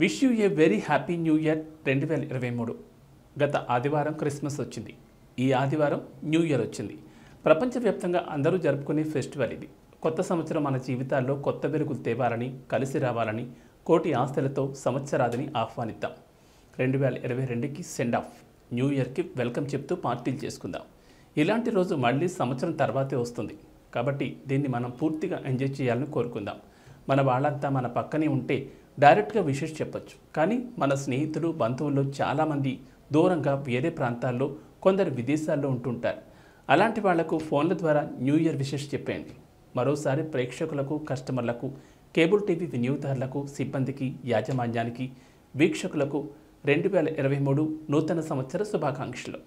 wish you a very happy new year రెండు వేల ఇరవై మూడు గత ఆదివారం క్రిస్మస్ వచ్చింది ఈ ఆదివారం న్యూ ఇయర్ వచ్చింది ప్రపంచవ్యాప్తంగా అందరూ జరుపుకునే ఫెస్టివల్ ఇది కొత్త సంవత్సరం మన జీవితాల్లో కొత్త వెలుగులు తేవాలని కలిసి రావాలని కోటి ఆస్తులతో సంవత్సరాదిని ఆహ్వానిద్దాం రెండు వేల ఇరవై రెండుకి సెండ్ ఆఫ్ న్యూ ఇయర్కి వెల్కమ్ చెప్తూ పార్టీలు చేసుకుందాం ఇలాంటి రోజు మళ్ళీ సంవత్సరం తర్వాతే వస్తుంది కాబట్టి దీన్ని మనం పూర్తిగా ఎంజాయ్ చేయాలని కోరుకుందాం మన వాళ్ళంతా మన పక్కనే ఉంటే డైరెక్ట్గా విషెస్ చెప్పచ్చు కానీ మన స్నేహితులు బంధువుల్లో చాలామంది దూరంగా వేరే ప్రాంతాల్లో కొందరు విదేశాల్లో ఉంటుంటారు అలాంటి వాళ్లకు ఫోన్ల ద్వారా న్యూ ఇయర్ విషెస్ చెప్పేయండి మరోసారి ప్రేక్షకులకు కస్టమర్లకు కేబుల్ టీవీ వినియోగదారులకు సిబ్బందికి యాజమాన్యానికి వీక్షకులకు రెండు వేల ఇరవై మూడు నూతన సంవత్సర శుభాకాంక్షలు